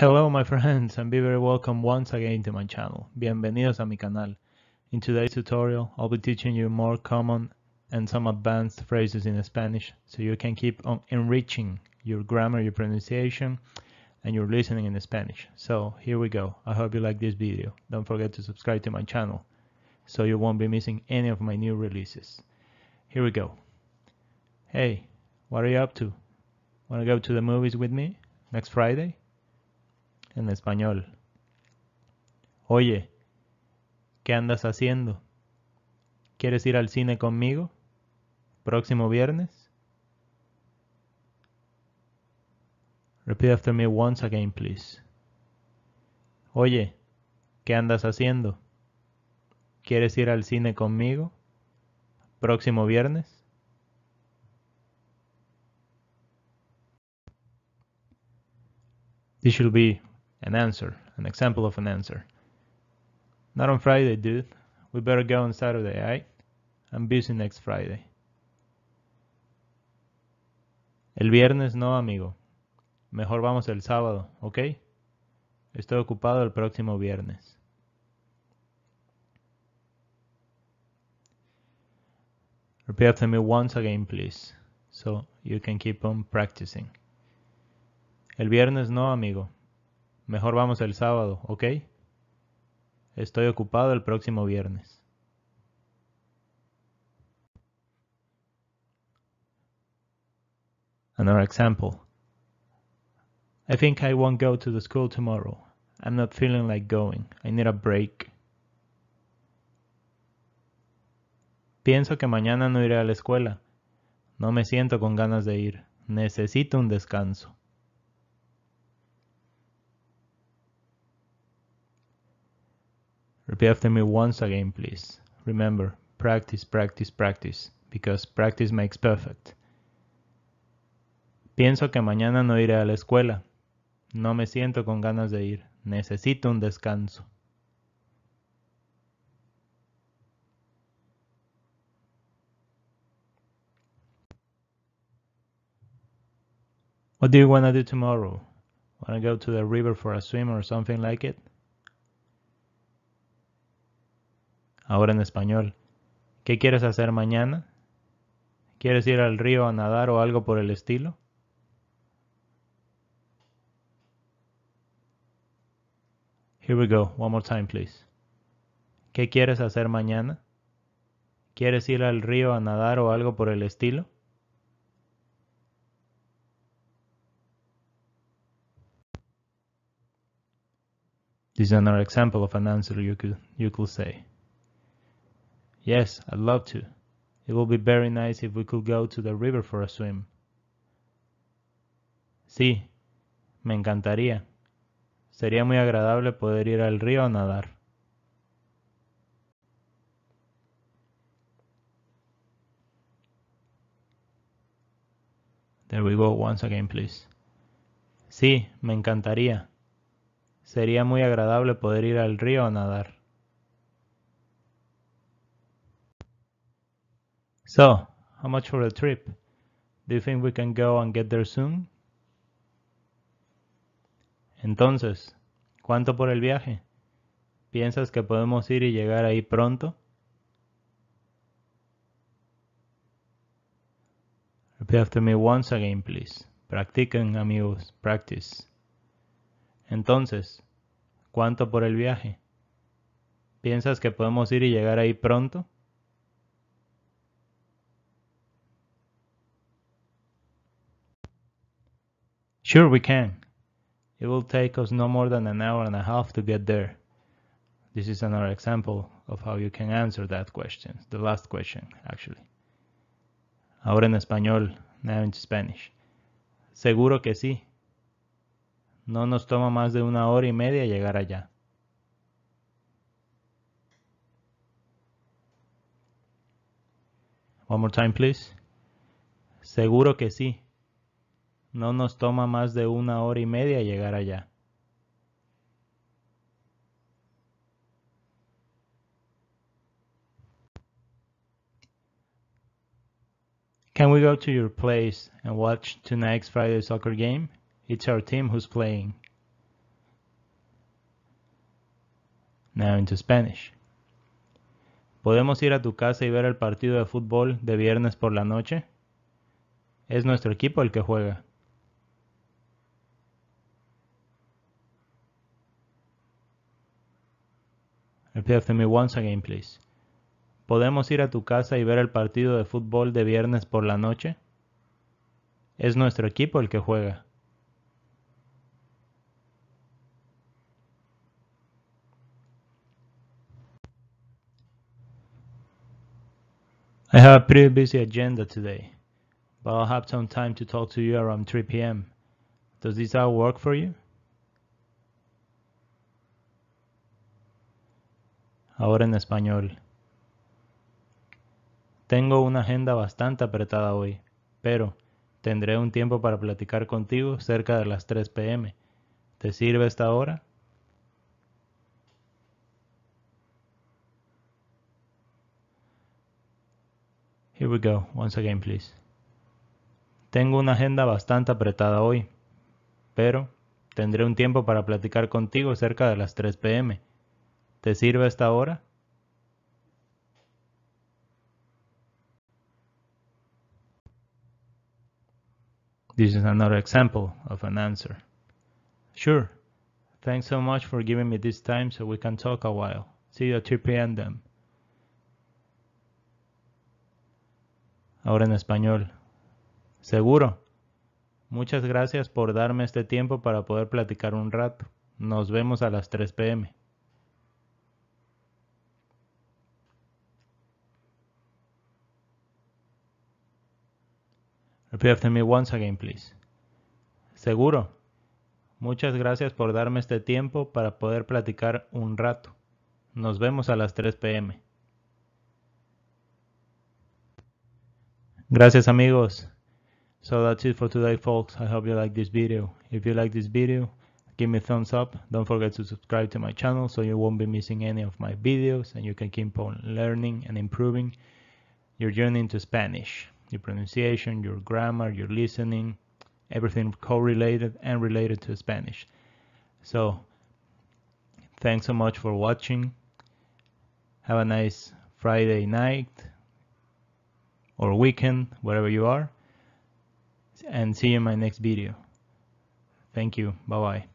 Hello my friends and be very welcome once again to my channel. Bienvenidos a mi canal. In today's tutorial I'll be teaching you more common and some advanced phrases in Spanish so you can keep on enriching your grammar, your pronunciation and your listening in Spanish. So here we go. I hope you like this video. Don't forget to subscribe to my channel so you won't be missing any of my new releases. Here we go. Hey, what are you up to? Wanna go to the movies with me next Friday? en español. Oye, ¿qué andas haciendo? ¿Quieres ir al cine conmigo? ¿Próximo viernes? Repeat after me once again, please. Oye, ¿qué andas haciendo? ¿Quieres ir al cine conmigo? ¿Próximo viernes? This should be An answer, an example of an answer. Not on Friday, dude. We better go on Saturday, I. I'm busy next Friday. El viernes no, amigo. Mejor vamos el sábado, ¿ok? Estoy ocupado el próximo viernes. Repeat after me once again, please, so you can keep on practicing. El viernes no, amigo. Mejor vamos el sábado, ¿ok? Estoy ocupado el próximo viernes. Another example. I think I won't go to the school tomorrow. I'm not feeling like going. I need a break. Pienso que mañana no iré a la escuela. No me siento con ganas de ir. Necesito un descanso. Repeat after me once again, please. Remember, practice, practice, practice, because practice makes perfect. Pienso que mañana no iré a la escuela. No me siento con ganas de ir. Necesito un descanso. What do you want to do tomorrow? Want to go to the river for a swim or something like it? ahora en español. ¿Qué quieres hacer mañana? ¿Quieres ir al río a nadar o algo por el estilo? Here we go, one more time please. ¿Qué quieres hacer mañana? ¿Quieres ir al río a nadar o algo por el estilo? This is another example of an answer you could, you could say. Yes, I'd love to. It would be very nice if we could go to the river for a swim. Sí, me encantaría. Sería muy agradable poder ir al río a nadar. There we go once again, please. Sí, me encantaría. Sería muy agradable poder ir al río a nadar. So, how much for a trip? Do you think we can go and get there soon? Entonces, ¿cuánto por el viaje? ¿Piensas que podemos ir y llegar ahí pronto? Repeat after me once again, please. Practiquen, amigos, practice. Entonces, ¿cuánto por el viaje? ¿Piensas que podemos ir y llegar ahí pronto? Sure, we can. It will take us no more than an hour and a half to get there. This is another example of how you can answer that question, the last question, actually. Ahora en español, now in Spanish. Seguro que sí. No nos toma más de una hora y media llegar allá. One more time, please. Seguro que sí. No nos toma más de una hora y media llegar allá. Can we go to your place and watch tonight's Friday soccer game? It's our team who's playing. Now into Spanish. ¿Podemos ir a tu casa y ver el partido de fútbol de viernes por la noche? Es nuestro equipo el que juega. Repeat me once again, please. ¿Podemos ir a tu casa y ver el partido de fútbol de viernes por la noche? Es nuestro equipo el que juega. I have a pretty busy agenda today, but I'll have some time to talk to you around 3 p.m. Does this all work for you? ahora en español. Tengo una agenda bastante apretada hoy, pero tendré un tiempo para platicar contigo cerca de las 3 pm. ¿Te sirve esta hora? Here we go, once again please. Tengo una agenda bastante apretada hoy, pero tendré un tiempo para platicar contigo cerca de las 3 pm. ¿Te sirve esta hora? This is another example of an answer. Sure. Thanks so much for giving me this time so we can talk a while. See you at 3 p.m. then. Ahora en español. Seguro. Muchas gracias por darme este tiempo para poder platicar un rato. Nos vemos a las 3 p.m. Repeat after me once again, please. Seguro. Muchas gracias por darme este tiempo para poder platicar un rato. Nos vemos a las 3 pm. Gracias amigos. So that's it for today folks. I hope you like this video. If you like this video, give me a thumbs up. Don't forget to subscribe to my channel so you won't be missing any of my videos and you can keep on learning and improving your journey into Spanish. your pronunciation, your grammar, your listening, everything correlated and related to Spanish. So thanks so much for watching. Have a nice Friday night or weekend, wherever you are. And see you in my next video. Thank you. Bye-bye.